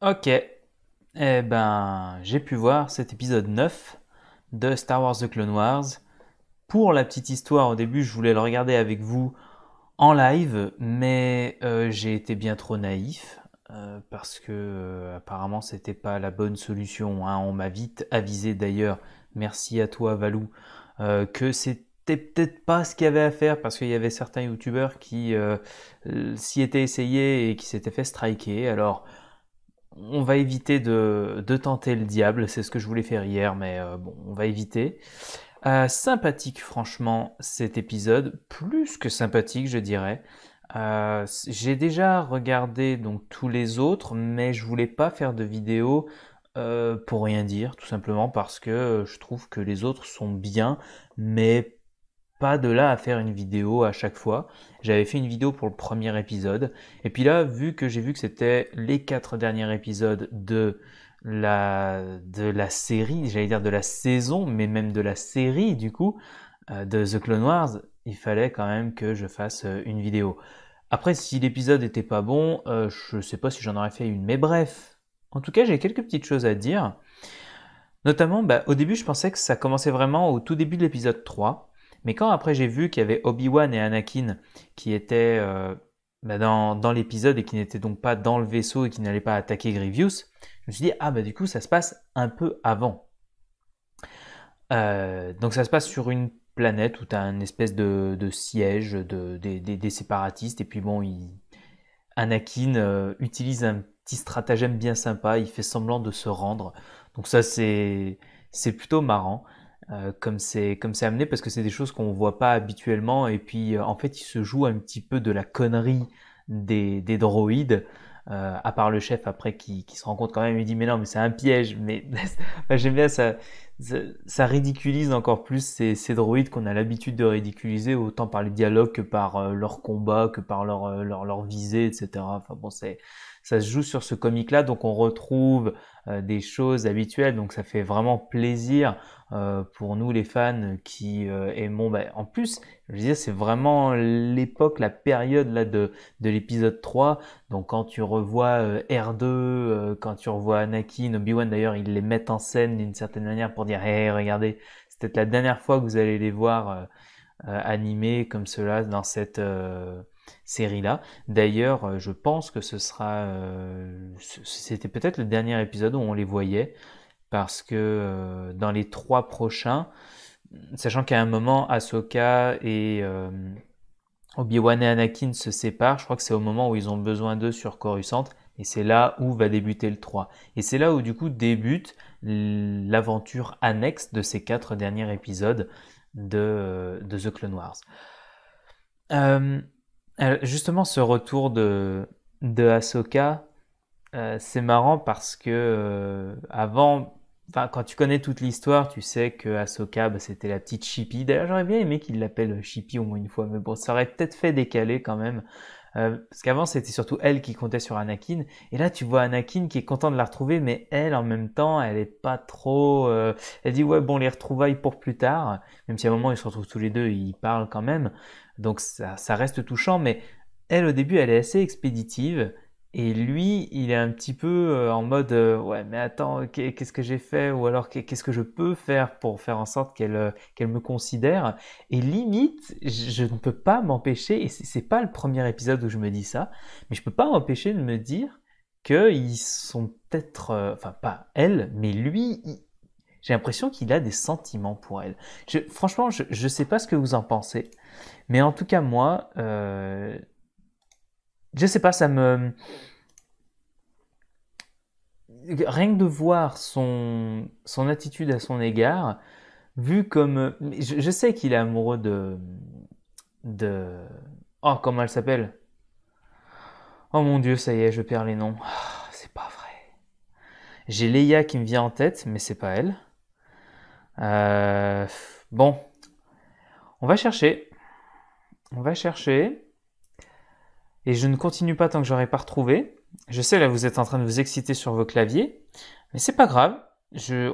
Ok, eh ben j'ai pu voir cet épisode 9 de Star Wars The Clone Wars. Pour la petite histoire, au début je voulais le regarder avec vous en live, mais euh, j'ai été bien trop naïf. Euh, parce que euh, apparemment c'était pas la bonne solution. Hein. On m'a vite avisé d'ailleurs, merci à toi Valou, que c'était peut-être pas ce qu'il y avait à faire parce qu'il y avait certains youtubeurs qui s'y étaient essayés et qui s'étaient fait striker. Alors on va éviter de, tenter le diable, c'est ce que je voulais faire hier, mais euh, bon, on va éviter. Euh, sympathique, franchement, cet épisode, plus que sympathique, je dirais. Euh, j'ai déjà regardé donc tous les autres, mais je voulais pas faire de vidéo pour rien dire, tout simplement parce que je trouve que les autres sont bien, mais pas de là à faire une vidéo à chaque fois. J'avais fait une vidéo pour le premier épisode. Et puis là, vu que j'ai vu que c'était les quatre derniers épisodes de la, de la série, j'allais dire de la saison, mais même de la série du coup, euh, de The Clone Wars, il fallait quand même que je fasse euh, une vidéo. Après, si l'épisode n'était pas bon, je euh, je sais pas si j'en aurais fait une, mais bref. En tout cas, j'ai quelques petites choses à dire. Notamment, bah, au début, je pensais que ça commençait vraiment au tout début de l'épisode 3. Mais quand après j'ai vu qu'il y avait Obi-Wan et Anakin qui étaient euh, bah, dans, l'épisode et qui n'étaient donc pas dans le vaisseau et qui n'allaient pas attaquer Grievous, je me suis dit, ah bah du coup ça se passe un peu avant. Euh, donc ça se passe sur une planète où tu as une espèce de, siège des, séparatistes et puis bon, Anakin euh, utilise un petit stratagème bien sympa, il fait semblant de se rendre. Donc ça c'est plutôt marrant. Euh, comme c'est comme c'est amené parce que c'est des choses qu'on voit pas habituellement et puis euh, en fait il se joue un petit peu de la connerie des, des droïdes euh, à part le chef après qui, qui, se rend compte quand même il dit mais non mais c'est un piège mais bah, j'aime bien ça, ça, ridiculise encore plus ces, ces droïdes qu'on a l'habitude de ridiculiser autant par les dialogues que par leur combat que par leur leur, leur visée etc enfin bon c'est ça se joue sur ce comique-là, donc on retrouve euh, des choses habituelles, donc ça fait vraiment plaisir euh, pour nous les fans qui euh, aimons. Bah, en plus, je veux dire, c'est vraiment l'époque, la période là de, l'épisode 3, donc quand tu revois R2, quand tu revois Anakin, Obi-Wan d'ailleurs, ils les mettent en scène d'une certaine manière pour dire, hé, regardez, c'est peut-être la dernière fois que vous allez les voir animés comme cela dans cette série-là. D'ailleurs, euh, je pense que ce sera... Euh, c'était peut-être le dernier épisode où on les voyait, parce que euh, dans les trois prochains, sachant qu'à un moment, Ahsoka et... Obi-Wan et Anakin se séparent, je crois que c'est au moment où ils ont besoin d'eux sur Coruscant, et c'est là où va débuter le 3. Et c'est là où du coup débute l'aventure annexe de ces quatre derniers épisodes de, de The Clone Wars. Euh, euh, justement, ce retour de, de Ahsoka, euh, c'est marrant parce que euh, avant, quand tu connais toute l'histoire, tu sais que Ahsoka, bah, c'était la petite Chippy. D'ailleurs, j'aurais bien aimé qu'il l'appelle Chippy au moins une fois, mais bon, ça aurait peut-être fait décaler quand même. Euh, parce qu'avant, c'était surtout elle qui comptait sur Anakin. Et là, tu vois Anakin qui est content de la retrouver, mais elle, en même temps, elle est pas trop. Euh, elle dit ouais, bon, les retrouvailles pour plus tard. Même si à un moment, ils se retrouvent tous les deux, ils parlent quand même. Donc ça reste touchant, mais elle, au début, elle est assez expéditive. Et lui, il est un petit peu euh, en mode euh, ouais, mais attends, qu'est-ce que j'ai fait ou alors qu'est-ce que je peux faire pour faire en sorte qu'elle euh, qu'elle me considère Et limite, je ne peux pas m'empêcher et c'est pas le premier épisode où je me dis ça, mais je peux pas m'empêcher de me dire que ils sont peut-être enfin pas elle, mais lui j'ai l'impression qu'il a des sentiments pour elle. franchement, je ne sais pas ce que vous en pensez, mais en tout cas, moi, je sais pas, ça me. Rien que de voir son, son attitude à son égard, vu comme. Je, sais qu'il est amoureux de. de. Oh, comment elle s'appelle Oh mon dieu, ça y est, je perds les noms. Ah, c'est pas vrai. J'ai Leia qui me vient en tête, mais c'est pas elle. Euh, bon. On va chercher. On va chercher et je ne continue pas tant que j'aurai pas retrouvé. Je sais là vous êtes en train de vous exciter sur vos claviers, mais c'est pas grave.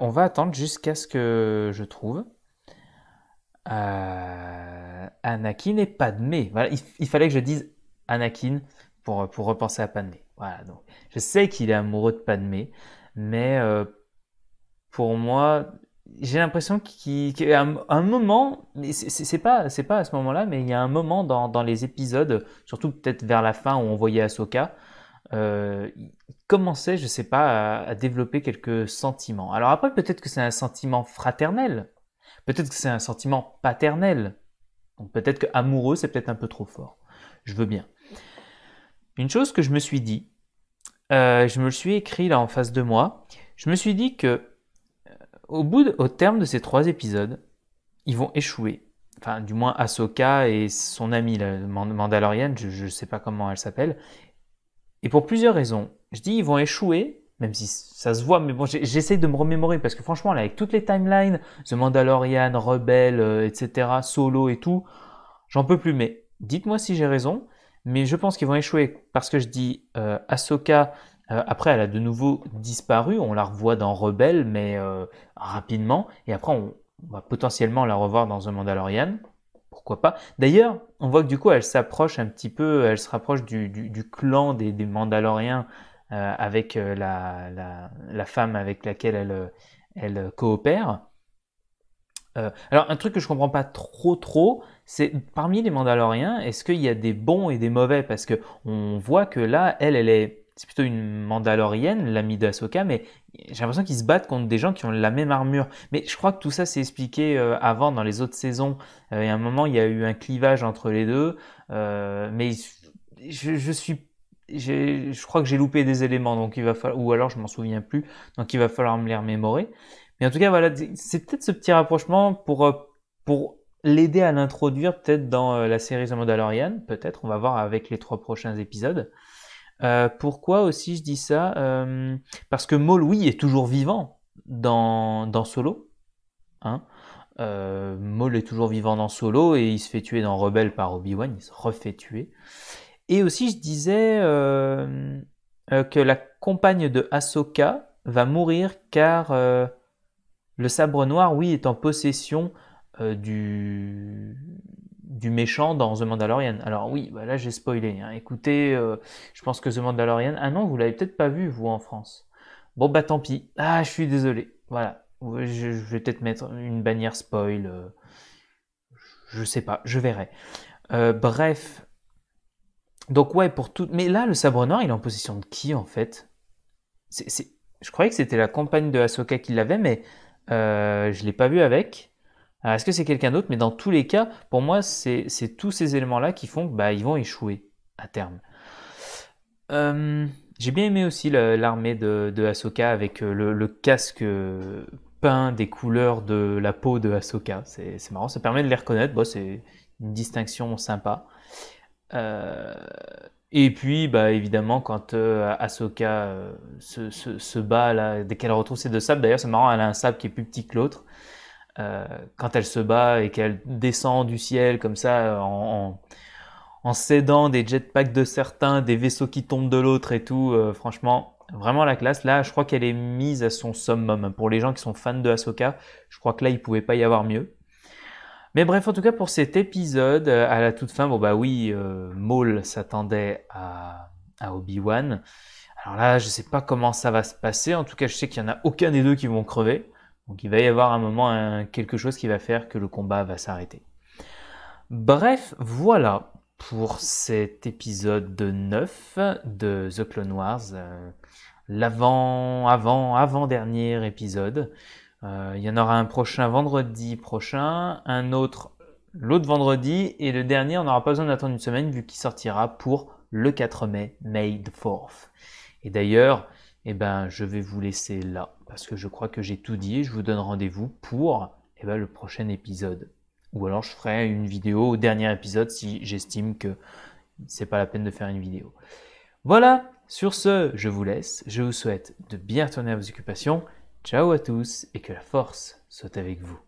on va attendre jusqu'à ce que je trouve. Euh, Anakin et Padmé. Voilà, il, fallait que je dise Anakin pour, pour repenser à Padmé. Voilà, donc je sais qu'il est amoureux de Padmé, mais euh, pour moi, j'ai l'impression qu'à un, moment, c'est pas, c'est pas à ce moment-là, mais il y a un moment dans, dans les épisodes, surtout peut-être vers la fin où on voyait Ahsoka, euh, il commençait, je sais pas, à, développer quelques sentiments. Alors après, peut-être que c'est un sentiment fraternel, peut-être que c'est un sentiment paternel, donc peut-être que amoureux, c'est peut-être un peu trop fort. Je veux bien. Une chose que je me suis dit, euh, je me le suis écrit là en face de moi, je me suis dit que au, bout au terme de ces trois épisodes, ils vont échouer. Enfin, du moins Ahsoka et son amie, la Mandalorienne, je ne sais pas comment elle s'appelle. Et pour plusieurs raisons. Je dis, ils vont échouer, même si ça se voit, mais bon, j'essaie de me remémorer parce que franchement, là, avec toutes les timelines, The Mandalorian, Rebelle, euh, etc., Solo et tout, j'en peux plus. Mais dites-moi si j'ai raison. Mais je pense qu'ils vont échouer parce que je dis euh, Ahsoka, euh, après, elle a de nouveau disparu. On la revoit dans Rebelle, mais euh, rapidement. Et après, on va potentiellement la revoir dans The Mandalorian. Pourquoi pas D'ailleurs, on voit que du coup, elle s'approche un petit peu, elle se rapproche du, clan des, Mandaloriens euh, avec la, femme avec laquelle elle, elle coopère. alors un truc que je comprends pas trop trop, c'est parmi les Mandaloriens, est-ce qu'il y a des bons et des mauvais Parce que on voit que là, elle, elle est c'est plutôt une Mandalorienne, l'amie d'Asoka, mais j'ai l'impression qu'ils se battent contre des gens qui ont la même armure. Mais je crois que tout ça s'est expliqué euh, avant dans les autres saisons. Il y a un moment, il y a eu un clivage entre les deux, euh, mais je, suis je crois que j'ai loupé des éléments, donc il va ou alors je m'en souviens plus, donc il va falloir me les remémorer. Mais en tout cas, voilà, c'est peut-être ce petit rapprochement pour, euh, pour l'aider à l'introduire peut-être dans la série The Mandalorian, peut-être, on va voir avec les trois prochains épisodes. Euh, pourquoi aussi je dis ça euh, Parce que Maul, oui, est toujours vivant dans, Solo. Hein. Euh, Maul est toujours vivant dans Solo et il se fait tuer dans Rebelle par Obi-Wan, il se refait tuer. Et aussi, je disais que la compagne de Ahsoka va mourir car le sabre noir, oui, est en possession du du méchant dans The Mandalorian. Alors oui, bah là j'ai spoilé. Hein. Écoutez, euh, je pense que The Mandalorian. Ah non, vous l'avez peut-être pas vu vous en France. Bon bah tant pis. Ah, je suis désolé. Voilà. Je, vais peut-être mettre une bannière spoil. Euh, je sais pas, je verrai. Euh, bref. Donc ouais, pour tout. Mais là, le sabre noir, il est en possession de qui en fait c'est Je croyais que c'était la compagne de Ahsoka qui l'avait, mais je l'ai pas vu avec est-ce que c'est quelqu'un d'autre Mais dans tous les cas, pour moi, c'est, tous ces éléments-là qui font qu'ils bah, vont échouer à terme. Euh, j'ai bien aimé aussi l'armée de, de, Ahsoka avec euh, le, casque euh, peint des couleurs de la peau de Ahsoka. C'est, marrant, ça permet de les reconnaître. Bon, c'est une distinction sympa. et puis, bah, évidemment, quand Asoka Ahsoka se, bat, dès qu'elle retrouve ses deux sables, d'ailleurs, c'est marrant, elle a un sabre qui est plus petit que l'autre. Euh, quand elle se bat et qu'elle descend du ciel comme ça euh, en, en, des jetpacks de certains, des vaisseaux qui tombent de l'autre et tout, euh, franchement, vraiment la classe. Là, je crois qu'elle est mise à son summum. Pour les gens qui sont fans de Ahsoka, je crois que là, il pouvait pas y avoir mieux. Mais bref, en tout cas, pour cet épisode, à la toute fin, bon bah oui, euh, Maul s'attendait à, à Obi-Wan. Alors là, je sais pas comment ça va se passer. En tout cas, je sais qu'il y en a aucun des deux qui vont crever. Donc il va y avoir un moment, quelque chose qui va faire que le combat va s'arrêter. Bref, voilà pour cet épisode de 9 de The Clone Wars, euh, l'avant, avant, avant dernier épisode. Euh, il y en aura un prochain vendredi prochain, un autre l'autre vendredi, et le dernier, on n'aura pas besoin d'attendre une semaine vu qu'il sortira pour le 4 mai, May the 4th. Et d'ailleurs, eh ben, je vais vous laisser là parce que je crois que j'ai tout dit. Je vous donne rendez-vous pour eh ben, le prochain épisode. Ou alors je ferai une vidéo au dernier épisode si j'estime que c'est pas la peine de faire une vidéo. Voilà, sur ce, je vous laisse. Je vous souhaite de bien retourner à vos occupations. Ciao à tous et que la force soit avec vous.